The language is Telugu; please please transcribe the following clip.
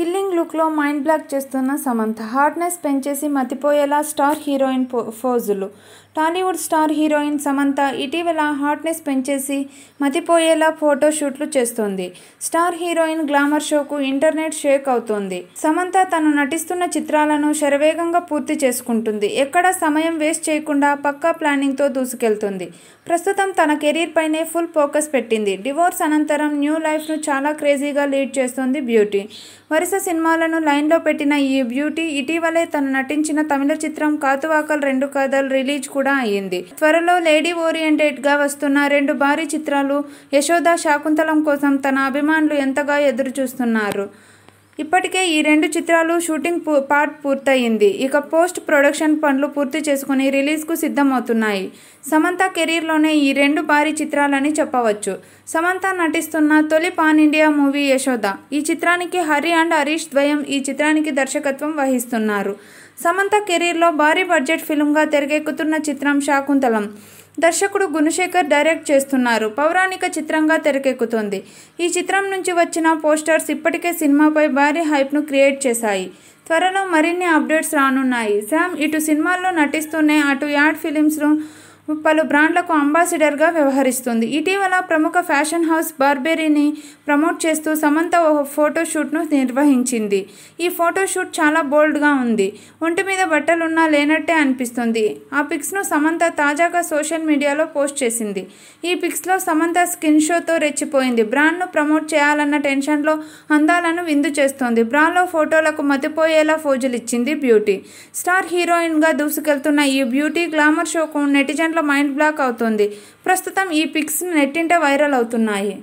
కిల్లింగ్ లుక్లో మైండ్ బ్లాక్ చేస్తున్న సమంత హార్డ్నెస్ పెంచేసి మతిపోయేలా స్టార్ హీరోయిన్ ఫోజులు టాలీవుడ్ స్టార్ హీరోయిన్ సమంత ఇటీవల హాట్నెస్ పెంచేసి మతిపోయేలా ఫోటోషూట్లు చేస్తోంది స్టార్ హీరోయిన్ గ్లామర్ షోకు ఇంటర్నెట్ షేక్ అవుతోంది సమంత తను నటిస్తున్న చిత్రాలను శరవేగంగా పూర్తి చేసుకుంటుంది ఎక్కడ సమయం వేస్ట్ చేయకుండా పక్కా ప్లానింగ్తో దూసుకెళ్తుంది ప్రస్తుతం తన కెరీర్ పైనే ఫుల్ ఫోకస్ పెట్టింది డివోర్స్ అనంతరం న్యూ లైఫ్ను చాలా క్రేజీగా లీడ్ చేస్తోంది బ్యూటీ వరుస సినిమాలను లైన్లో పెట్టిన ఈ బ్యూటీ ఇటీవలే తను నటించిన తమిళ చిత్రం కాతువాకల్ రెండు కథలు రిలీజ్ కూడా అయ్యింది త్వరలో లేడీ గా వస్తున్న రెండు భారీ చిత్రాలు యశోద శాకుంతలం కోసం తన అభిమానులు ఎంతగా ఎదురు చూస్తున్నారు ఇప్పటికే ఈ రెండు చిత్రాలు షూటింగ్ పార్ట్ పూర్తయింది ఇక పోస్ట్ ప్రొడక్షన్ పనులు పూర్తి చేసుకుని రిలీజ్కు సిద్ధమవుతున్నాయి సమంత కెరీర్లోనే ఈ రెండు భారీ చిత్రాలని చెప్పవచ్చు సమంత నటిస్తున్న తొలి పాన్ ఇండియా మూవీ యశోద ఈ చిత్రానికి హరి అండ్ హరీష్ ద్వయం ఈ చిత్రానికి దర్శకత్వం వహిస్తున్నారు సమంత కెరీర్లో భారీ బడ్జెట్ ఫిల్మ్గా తెరకెక్కుతున్న చిత్రం శాకుంతలం దర్శకుడు గుణశేఖర్ డైరెక్ట్ చేస్తున్నారు పౌరాణిక చిత్రంగా తెరకెక్కుతుంది ఈ చిత్రం నుంచి వచ్చిన పోస్టర్స్ ఇప్పటికే సినిమాపై భారీ హైప్ను క్రియేట్ చేశాయి త్వరలో మరిన్ని అప్డేట్స్ రానున్నాయి శామ్ ఇటు సినిమాల్లో నటిస్తూనే అటు యాడ్ ఫిలిమ్స్ను పలు బ్రాండ్లకు అంబాసిడర్గా వ్యవహరిస్తుంది ఇటీవల ప్రముఖ ఫ్యాషన్ హౌస్ బార్బెరీని ప్రమోట్ చేస్తూ సమంత ఓ ఫోటోషూట్ను నిర్వహించింది ఈ ఫోటోషూట్ చాలా బోల్డ్గా ఉంది ఒంటి మీద బట్టలున్నా లేనట్టే అనిపిస్తుంది ఆ పిక్స్ను సమంత తాజాగా సోషల్ మీడియాలో పోస్ట్ చేసింది ఈ పిక్స్లో సమంత స్కిన్ షోతో రెచ్చిపోయింది బ్రాండ్ను ప్రమోట్ చేయాలన్న టెన్షన్లో అందాలను విందు చేస్తోంది బ్రాండ్లో ఫోటోలకు మతిపోయేలా ఫోజులు ఇచ్చింది బ్యూటీ స్టార్ హీరోయిన్గా దూసుకెళ్తున్న ఈ బ్యూటీ గ్లామర్ షోకు నెటిజన్లు మైండ్ బ్లాక్ అవుతుంది ప్రస్తుతం ఈ పిక్స్ నెట్టింట వైరల్ అవుతున్నాయి